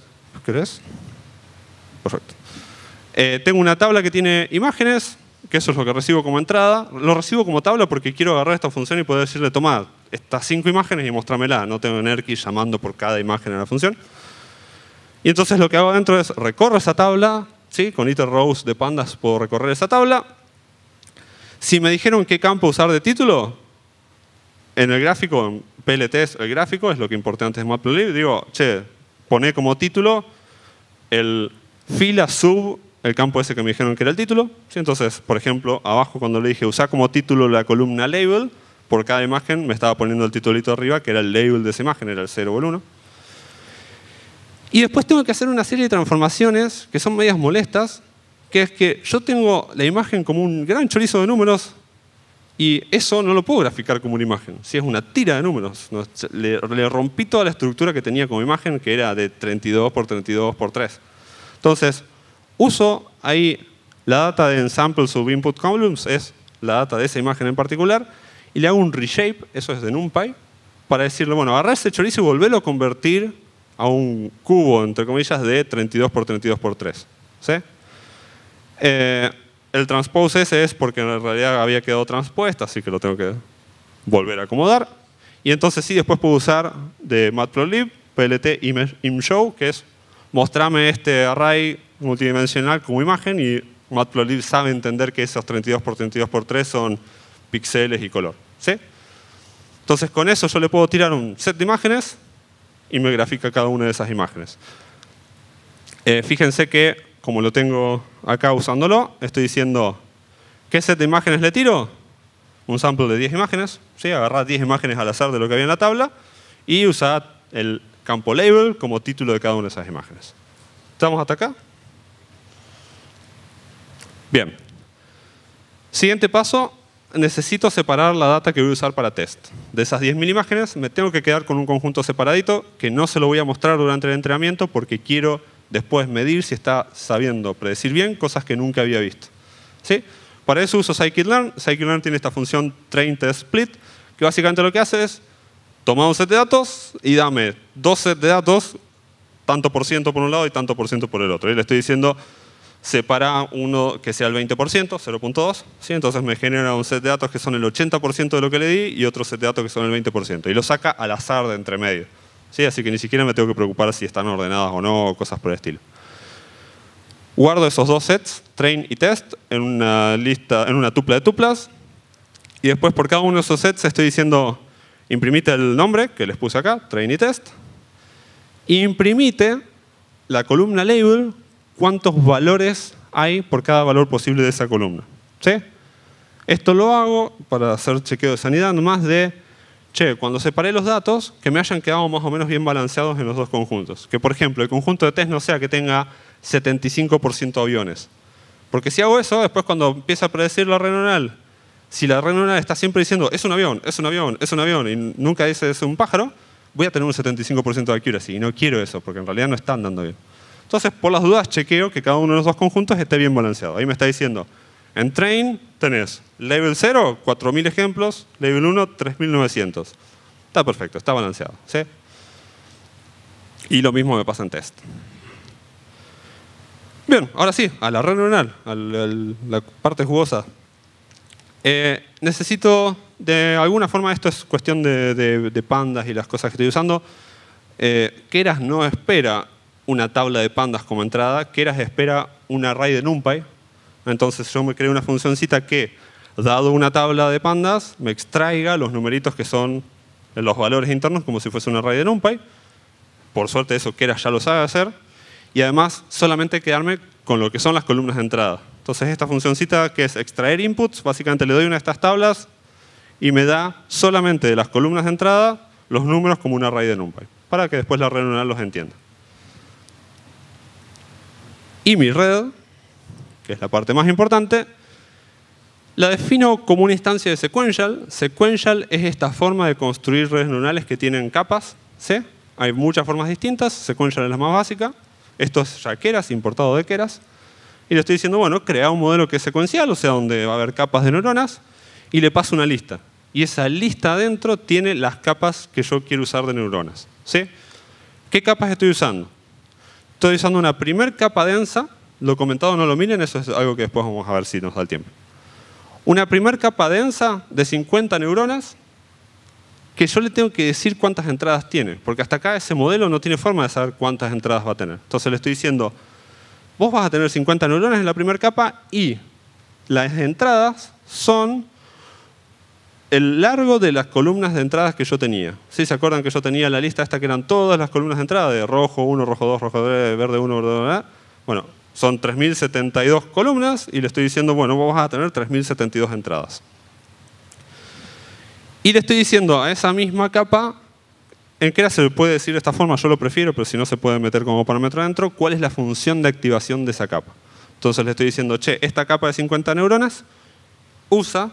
es? Perfecto. Eh, tengo una tabla que tiene imágenes, que eso es lo que recibo como entrada. Lo recibo como tabla porque quiero agarrar esta función y poder decirle, tomá, estas cinco imágenes y mostrámela. No tengo un llamando por cada imagen en la función. Y entonces lo que hago adentro es recorro esa tabla, ¿sí? con iter rows de pandas puedo recorrer esa tabla. Si me dijeron qué campo usar de título, en el gráfico, en PLT el gráfico, es lo que importante antes de Matplotlib, digo, che, pone como título el fila sub el campo ese que me dijeron que era el título. ¿sí? Entonces, por ejemplo, abajo cuando le dije usar como título la columna label, por cada imagen me estaba poniendo el titulito arriba, que era el label de esa imagen, era el 0 o el 1. Y después tengo que hacer una serie de transformaciones que son medias molestas, que es que yo tengo la imagen como un gran chorizo de números y eso no lo puedo graficar como una imagen, si es una tira de números. Le, le rompí toda la estructura que tenía como imagen, que era de 32 por 32 por 3. Entonces, Uso ahí la data de sub input columns, es la data de esa imagen en particular, y le hago un reshape, eso es de NumPy, para decirle, bueno, agarrar ese chorizo y volverlo a convertir a un cubo, entre comillas, de 32 por 32 por 3. Eh, el transpose ese es porque en realidad había quedado transpuesto, así que lo tengo que volver a acomodar. Y entonces sí, después puedo usar de matplotlib, plt imshow, que es mostrame este array multidimensional como imagen y Matplotlib sabe entender que esos 32 x 32 x 3 son píxeles y color. ¿sí? Entonces con eso yo le puedo tirar un set de imágenes y me grafica cada una de esas imágenes. Eh, fíjense que, como lo tengo acá usándolo, estoy diciendo, ¿qué set de imágenes le tiro? Un sample de 10 imágenes, ¿sí? agarrá 10 imágenes al azar de lo que había en la tabla y usar el campo label como título de cada una de esas imágenes. ¿Estamos hasta acá? Bien. Siguiente paso, necesito separar la data que voy a usar para test. De esas 10.000 imágenes, me tengo que quedar con un conjunto separadito que no se lo voy a mostrar durante el entrenamiento porque quiero después medir si está sabiendo predecir bien cosas que nunca había visto. ¿Sí? Para eso uso scikit-learn. Scikit-learn tiene esta función train split que básicamente lo que hace es tomar un set de datos y dame dos sets de datos, tanto por ciento por un lado y tanto por ciento por el otro. Y le estoy diciendo separa uno que sea el 20%, 0.2, ¿sí? entonces me genera un set de datos que son el 80% de lo que le di y otro set de datos que son el 20%, y lo saca al azar de entre medio. ¿sí? Así que ni siquiera me tengo que preocupar si están ordenadas o no, cosas por el estilo. Guardo esos dos sets, train y test, en una, lista, en una tupla de tuplas, y después por cada uno de esos sets estoy diciendo, imprimite el nombre que les puse acá, train y test, imprimite la columna label cuántos valores hay por cada valor posible de esa columna. ¿Sí? Esto lo hago para hacer chequeo de sanidad, más de, che, cuando separé los datos, que me hayan quedado más o menos bien balanceados en los dos conjuntos. Que, por ejemplo, el conjunto de test no sea que tenga 75% aviones. Porque si hago eso, después cuando empieza a predecir la red si la red está siempre diciendo, es un avión, es un avión, es un avión, y nunca dice, es un pájaro, voy a tener un 75% de accuracy. Y no quiero eso, porque en realidad no están dando bien. Entonces, por las dudas, chequeo que cada uno de los dos conjuntos esté bien balanceado. Ahí me está diciendo, en train tenés level 0, 4.000 ejemplos, level 1, 3.900. Está perfecto, está balanceado. Y lo mismo me pasa en test. Bien, ahora sí, a la red neuronal, a la parte jugosa. Eh, necesito, de alguna forma, esto es cuestión de, pandas y las cosas que estoy usando, Keras eh, no espera una tabla de pandas como entrada, Keras espera un array de NumPy. Entonces yo me creo una funcioncita que, dado una tabla de pandas, me extraiga los numeritos que son los valores internos como si fuese una array de NumPy. Por suerte eso Keras ya lo sabe hacer. Y además solamente quedarme con lo que son las columnas de entrada. Entonces esta funcioncita que es extraer inputs, básicamente le doy una de estas tablas y me da solamente de las columnas de entrada los números como una array de NumPy, para que después la red los entienda y mi red, que es la parte más importante, la defino como una instancia de sequential. Sequential es esta forma de construir redes neuronales que tienen capas. Hay muchas formas distintas. Sequential es la más básica. Esto es ya Keras, importado de Keras. Y le estoy diciendo, bueno, crea un modelo que es secuencial, o sea, donde va a haber capas de neuronas, y le paso una lista. Y esa lista adentro tiene las capas que yo quiero usar de neuronas. ¿sí? ¿Qué capas estoy usando? Estoy usando una primer capa densa, lo comentado no lo miren, eso es algo que después vamos a ver si nos da el tiempo. Una primer capa densa de 50 neuronas que yo le tengo que decir cuántas entradas tiene, porque hasta acá ese modelo no tiene forma de saber cuántas entradas va a tener. Entonces le estoy diciendo, vos vas a tener 50 neuronas en la primera capa y las entradas son el largo de las columnas de entradas que yo tenía. ¿Sí se acuerdan que yo tenía la lista esta que eran todas las columnas de entrada? De rojo 1, rojo 2, rojo 3, verde 1, verde 2. Bueno, son 3.072 columnas y le estoy diciendo, bueno, vamos a tener 3.072 entradas. Y le estoy diciendo a esa misma capa, en qué se puede decir de esta forma, yo lo prefiero, pero si no se puede meter como parámetro adentro, cuál es la función de activación de esa capa. Entonces le estoy diciendo, che, esta capa de 50 neuronas usa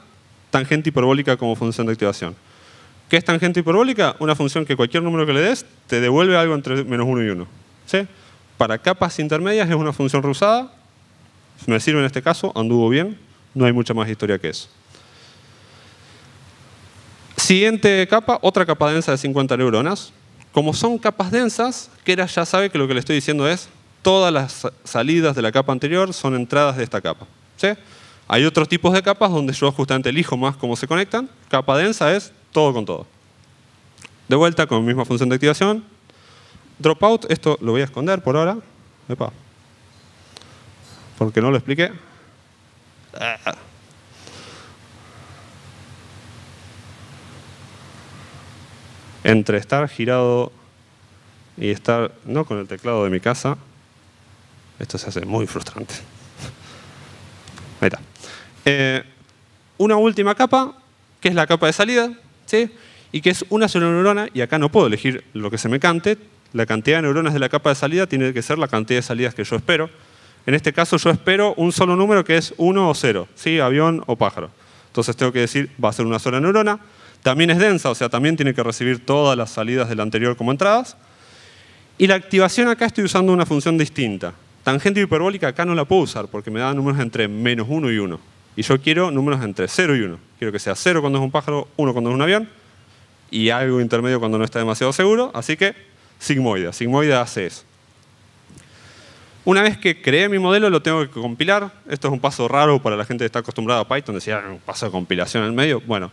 tangente hiperbólica como función de activación. ¿Qué es tangente hiperbólica? Una función que cualquier número que le des te devuelve algo entre menos 1 y 1. Para capas intermedias es una función rusada. Me sirve en este caso, anduvo bien. No hay mucha más historia que eso. Siguiente capa, otra capa densa de 50 neuronas. Como son capas densas, Kera ya sabe que lo que le estoy diciendo es todas las salidas de la capa anterior son entradas de esta capa. ¿sí? Hay otros tipos de capas donde yo justamente elijo más cómo se conectan. Capa densa es todo con todo. De vuelta con la misma función de activación. Dropout, esto lo voy a esconder por ahora. ¿Por Porque no lo expliqué. Entre estar girado y estar no con el teclado de mi casa, esto se hace muy frustrante. Ahí está. Eh, una última capa, que es la capa de salida, y que es una sola neurona, y acá no puedo elegir lo que se me cante, la cantidad de neuronas de la capa de salida tiene que ser la cantidad de salidas que yo espero. En este caso yo espero un solo número que es 1 o 0, ¿sí? avión o pájaro. Entonces tengo que decir, va a ser una sola neurona. También es densa, o sea, también tiene que recibir todas las salidas del anterior como entradas. Y la activación acá estoy usando una función distinta. Tangente hiperbólica acá no la puedo usar porque me da números entre menos 1 y 1. Y yo quiero números entre 0 y 1. Quiero que sea 0 cuando es un pájaro, 1 cuando es un avión y algo intermedio cuando no está demasiado seguro. Así que sigmoida. Sigmoida hace eso. Una vez que creé mi modelo, lo tengo que compilar. Esto es un paso raro para la gente que está acostumbrada a Python. Decía, ah, un paso de compilación en medio. Bueno,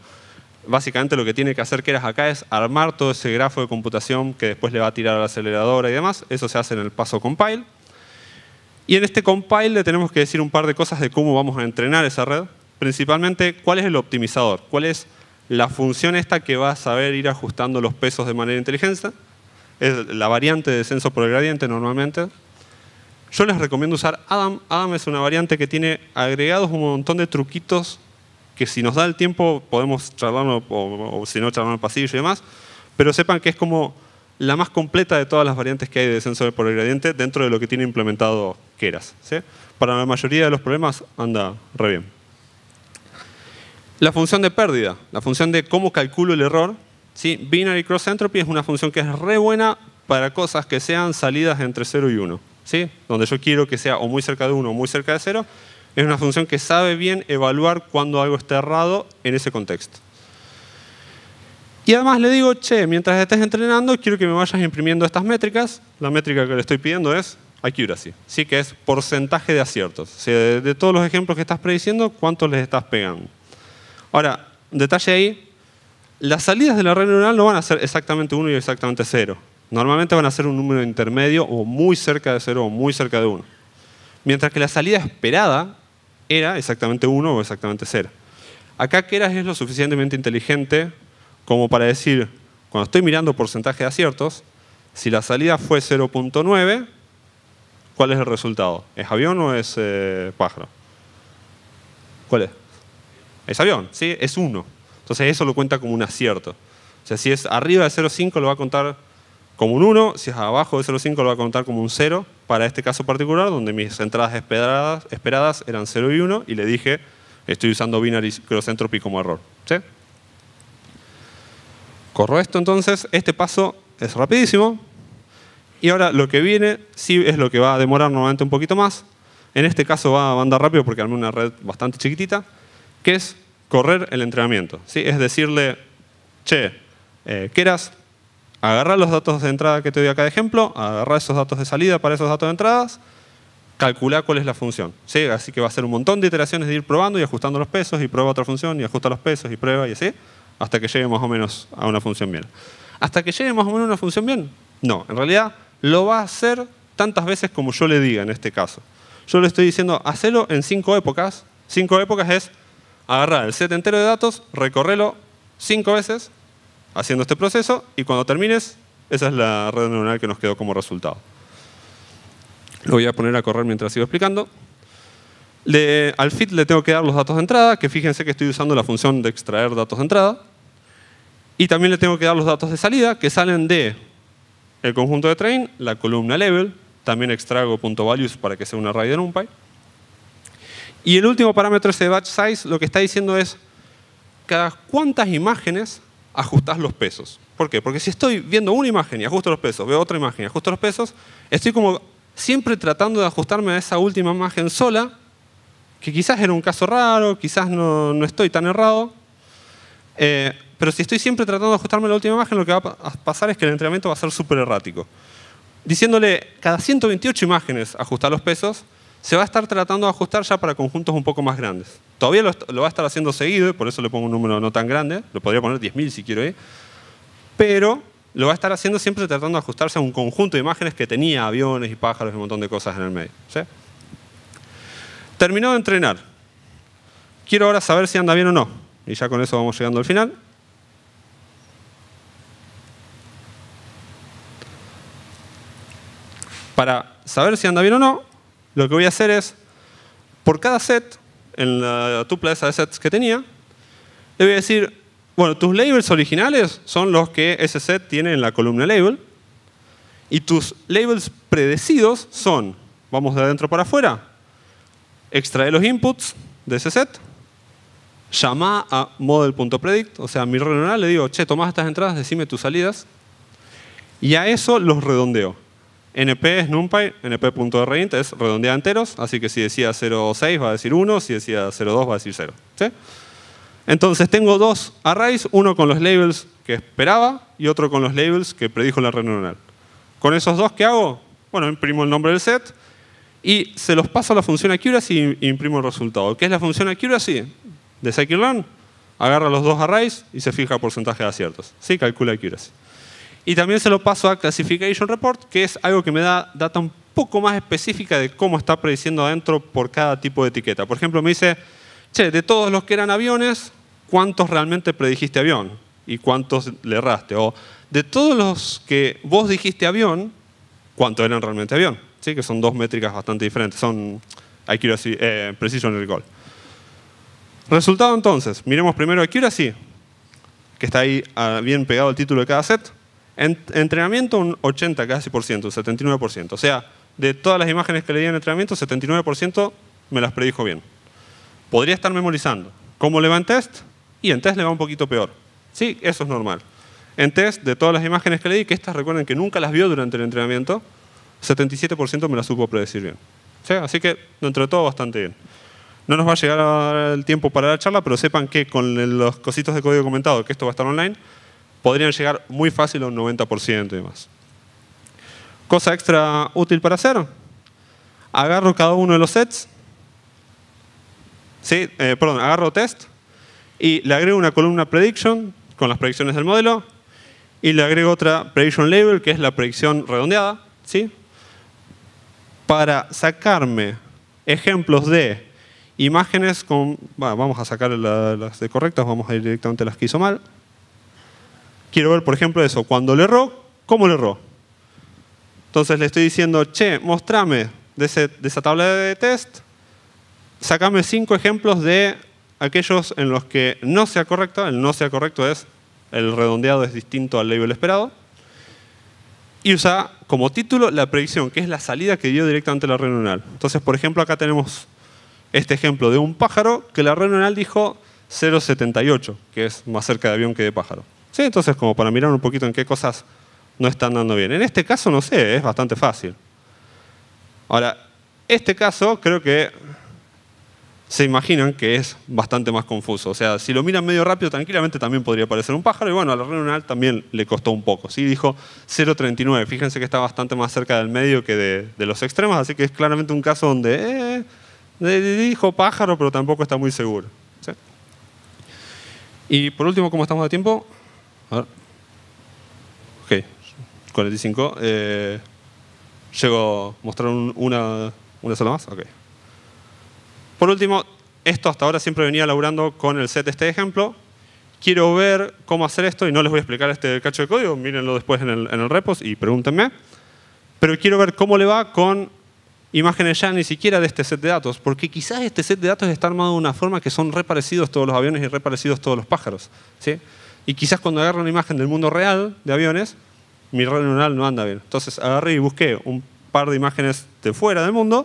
básicamente lo que tiene que hacer Keras acá es armar todo ese grafo de computación que después le va a tirar a la aceleradora y demás. Eso se hace en el paso compile. Y en este compile le tenemos que decir un par de cosas de cómo vamos a entrenar esa red. Principalmente, cuál es el optimizador, cuál es la función esta que va a saber ir ajustando los pesos de manera inteligente. Es la variante de descenso por el gradiente normalmente. Yo les recomiendo usar Adam. Adam es una variante que tiene agregados un montón de truquitos que si nos da el tiempo podemos charlarlo o, si no charlarlo en pasillo y demás. Pero sepan que es como la más completa de todas las variantes que hay de descenso por el gradiente dentro de lo que tiene implementado Keras. Para la mayoría de los problemas anda re bien. La función de pérdida, la función de cómo calculo el error. ¿sí? Binary Cross Entropy es una función que es re buena para cosas que sean salidas entre 0 y 1. ¿sí? Donde yo quiero que sea o muy cerca de 1 o muy cerca de 0, es una función que sabe bien evaluar cuando algo está errado en ese contexto. Y además le digo, che, mientras estés entrenando, quiero que me vayas imprimiendo estas métricas. La métrica que le estoy pidiendo es accuracy, ¿sí? que es porcentaje de aciertos. O de, todos los ejemplos que estás prediciendo, ¿cuántos les estás pegando? Ahora, detalle ahí, las salidas de la red neuronal no van a ser exactamente 1 y exactamente 0. Normalmente van a ser un número intermedio o muy cerca de 0 o muy cerca de 1. Mientras que la salida esperada era exactamente 1 o exactamente 0. Acá Keras es lo suficientemente inteligente como para decir, cuando estoy mirando porcentaje de aciertos, si la salida fue 0.9, ¿cuál es el resultado? ¿Es avión o es eh, pájaro? ¿Cuál es? Es avión, ¿sí? Es 1. Entonces eso lo cuenta como un acierto. O sea, si es arriba de 0.5 lo va a contar como un 1, si es abajo de 0.5 lo va a contar como un 0, para este caso particular, donde mis entradas esperadas, esperadas eran 0 y 1, y le dije, estoy usando binary cross entropy como error. ¿Sí? Corro esto entonces, este paso es rapidísimo. Y ahora lo que viene sí es lo que va a demorar normalmente un poquito más. En este caso va a andar rápido porque armé una red bastante chiquitita, que es correr el entrenamiento. ¿sí? Es decirle, che, eh, quieras agarrar los datos de entrada que te doy acá de ejemplo, agarrar esos datos de salida para esos datos de entradas, calcular cuál es la función. ¿sí? Así que va a ser un montón de iteraciones de ir probando y ajustando los pesos, y prueba otra función, y ajusta los pesos, y prueba, y así hasta que llegue más o menos a una función bien. Hasta que llegue más o menos a una función bien, no, en realidad lo va a hacer tantas veces como yo le diga en este caso. Yo le estoy diciendo, hacelo en cinco épocas. Cinco épocas es agarrar el set entero de datos, recorrerlo cinco veces haciendo este proceso y cuando termines, esa es la red neuronal que nos quedó como resultado. Lo voy a poner a correr mientras sigo explicando. al fit le tengo que dar los datos de entrada, que fíjense que estoy usando la función de extraer datos de entrada. Y también le tengo que dar los datos de salida que salen de el conjunto de train, la columna level, también extraigo .values para que sea un array de NumPy. Y el último parámetro ese batch size lo que está diciendo es cada cuántas imágenes ajustas los pesos. ¿Por qué? Porque si estoy viendo una imagen y ajusto los pesos, veo otra imagen y ajusto los pesos, estoy como siempre tratando de ajustarme a esa última imagen sola, que quizás era un caso raro, quizás no, estoy tan errado. Eh, pero si estoy siempre tratando de ajustarme a la última imagen, lo que va a pasar es que el entrenamiento va a ser súper errático. Diciéndole cada 128 imágenes ajustar los pesos, se va a estar tratando de ajustar ya para conjuntos un poco más grandes. Todavía lo, va a estar haciendo seguido, y por eso le pongo un número no tan grande, lo podría poner 10.000 si quiero ir, ¿eh? pero lo va a estar haciendo siempre tratando de ajustarse a un conjunto de imágenes que tenía aviones y pájaros y un montón de cosas en el medio. Terminó de entrenar. Quiero ahora saber si anda bien o no. Y ya con eso vamos llegando al final. para saber si anda bien o no, lo que voy a hacer es, por cada set, en la tupla esa de sets que tenía, le voy a decir, bueno, tus labels originales son los que ese set tiene en la columna label, y tus labels predecidos son, vamos de adentro para afuera, extrae los inputs de ese set, llama a model.predict, o sea, a mi le digo, che, tomás estas entradas, decime tus salidas, y a eso los redondeo. NP es NumPy, np.rint es redondea enteros, así que si decía 0,6 va a decir 1, si decía 0,2 va a decir 0. Entonces tengo dos arrays, uno con los labels que esperaba y otro con los labels que predijo la red neuronal. Con esos dos, ¿qué hago? Bueno, imprimo el nombre del set y se los paso a la función accuracy e imprimo el resultado. ¿Qué es la función accuracy? De scikit agarra los dos arrays y se fija porcentaje de aciertos. Sí, calcula accuracy. Y también se lo paso a Classification Report, que es algo que me da data un poco más específica de cómo está prediciendo adentro por cada tipo de etiqueta. Por ejemplo, me dice, che, de todos los que eran aviones, ¿cuántos realmente predijiste avión? ¿Y cuántos le erraste? O, de todos los que vos dijiste avión, ¿cuántos eran realmente avión? ¿Sí? Que son dos métricas bastante diferentes. Son, accuracy, eh, precision recall. Resultado entonces, miremos primero accuracy, que está ahí ah, bien pegado al título de cada set. En, entrenamiento un 80 casi por ciento, 79%. O sea, de todas las imágenes que le di en entrenamiento, 79% me las predijo bien. Podría estar memorizando. ¿Cómo le va en test? Y en test le va un poquito peor. Sí, eso es normal. En test, de todas las imágenes que leí, que estas recuerden que nunca las vio durante el entrenamiento, 77% me las supo predecir bien. ¿Sí? Así que, dentro de todo, bastante bien. No nos va a llegar el tiempo para la charla, pero sepan que con los cositos de código comentado, que esto va a estar online, podrían llegar muy fácil a un 90% y más. Cosa extra útil para hacer. Agarro cada uno de los sets. Sí, eh, perdón, agarro test y le agrego una columna prediction con las predicciones del modelo y le agrego otra prediction label que es la predicción redondeada, ¿sí? Para sacarme ejemplos de imágenes con, vamos a sacar las, de correctas, vamos a ir directamente a las que hizo mal. Quiero ver, por ejemplo, eso. Cuando le erró, ¿cómo le erró? Entonces le estoy diciendo, che, mostrame de, esa tabla de test, sacame cinco ejemplos de aquellos en los que no sea correcto. El no sea correcto es el redondeado es distinto al label esperado. Y usa como título la predicción, que es la salida que dio directamente la red neuronal. Entonces, por ejemplo, acá tenemos este ejemplo de un pájaro que la red neuronal dijo 0.78, que es más cerca de avión que de pájaro. Entonces, como para mirar un poquito en qué cosas no están dando bien. En este caso, no sé, es bastante fácil. Ahora, este caso creo que se imaginan que es bastante más confuso. O sea, si lo miran medio rápido, tranquilamente también podría parecer un pájaro. Y bueno, a la renal también le costó un poco. ¿sí? Dijo 0,39. Fíjense que está bastante más cerca del medio que de, los extremos. Así que es claramente un caso donde eh, dijo pájaro, pero tampoco está muy seguro. Y por último, como estamos de tiempo? Ok, 45. Eh, ¿Llego a mostrar una, una sola más? Ok. Por último, esto hasta ahora siempre venía laburando con el set de este ejemplo. Quiero ver cómo hacer esto y no les voy a explicar este cacho de código, mírenlo después en el, en el repos y pregúntenme. Pero quiero ver cómo le va con imágenes ya ni siquiera de este set de datos, porque quizás este set de datos está armado de una forma que son reparecidos todos los aviones y reparecidos todos los pájaros. ¿sí? y quizás cuando agarro una imagen del mundo real de aviones, mi red neuronal no anda bien. Entonces agarré y busqué un par de imágenes de fuera del mundo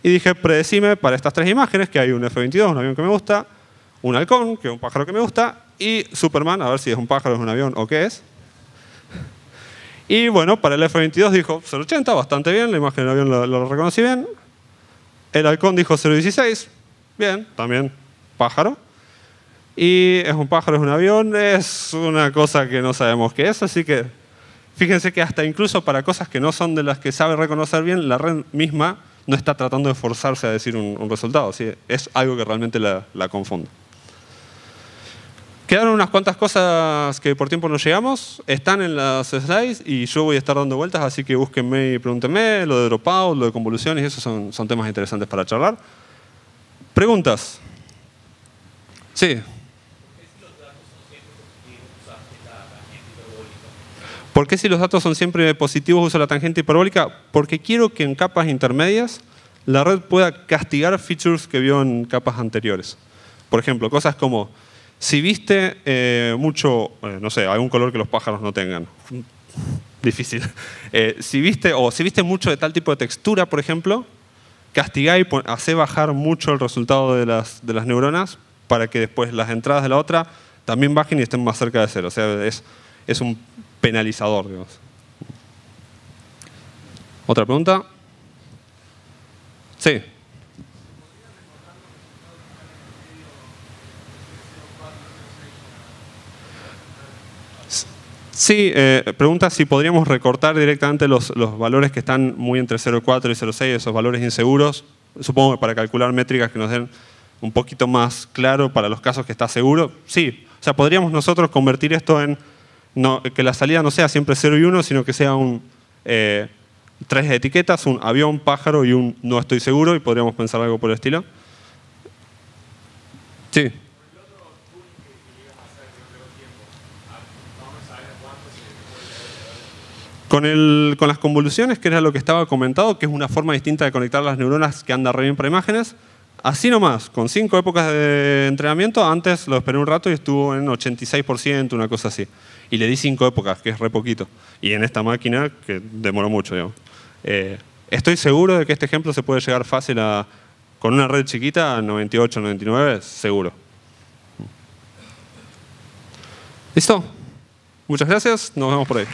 y dije, predecime para estas tres imágenes que hay un F-22, un avión que me gusta, un halcón, que es un pájaro que me gusta, y Superman, a ver si es un pájaro, es un avión o qué es. Y bueno, para el F-22 dijo 080, bastante bien, la imagen del avión lo, lo reconocí bien. El halcón dijo 016, bien, también pájaro. Y es un pájaro, es un avión, es una cosa que no sabemos qué es, así que fíjense que hasta incluso para cosas que no son de las que sabe reconocer bien, la red misma no está tratando de forzarse a decir un, resultado, es algo que realmente la, confunde. Quedaron unas cuantas cosas que por tiempo no llegamos, están en las slides y yo voy a estar dando vueltas, así que búsquenme y pregúntenme, lo de dropout, lo de convoluciones, esos son, son temas interesantes para charlar. Preguntas. Sí. ¿Por qué si los datos son siempre positivos uso la tangente hiperbólica? Porque quiero que en capas intermedias la red pueda castigar features que vio en capas anteriores. Por ejemplo, cosas como si viste eh, mucho, eh, no sé, algún color que los pájaros no tengan. Difícil. Eh, si viste, o si viste mucho de tal tipo de textura, por ejemplo, castigá y hace bajar mucho el resultado de las, de las neuronas para que después las entradas de la otra también bajen y estén más cerca de cero. O sea, es, es un penalizador, digamos. ¿Otra pregunta? Sí. Sí, eh, pregunta si podríamos recortar directamente los, los, valores que están muy entre 0,4 y 0,6, esos valores inseguros, supongo que para calcular métricas que nos den un poquito más claro para los casos que está seguro. Sí, o sea, podríamos nosotros convertir esto en que la salida no sea siempre 0 y 1, sino que sea un, eh, tres etiquetas, un avión, pájaro y un no estoy seguro, y podríamos pensar algo por el estilo. Sí. Con, el, con, las convoluciones, que era lo que estaba comentado, que es una forma distinta de conectar las neuronas que anda re bien para imágenes, así nomás, con cinco épocas de entrenamiento, antes lo esperé un rato y estuvo en 86%, una cosa así y le di cinco épocas, que es re poquito. Y en esta máquina, que demoró mucho, digamos. Eh, estoy seguro de que este ejemplo se puede llegar fácil a, con una red chiquita, a 98, 99, seguro. ¿Listo? Muchas gracias, nos vemos por ahí.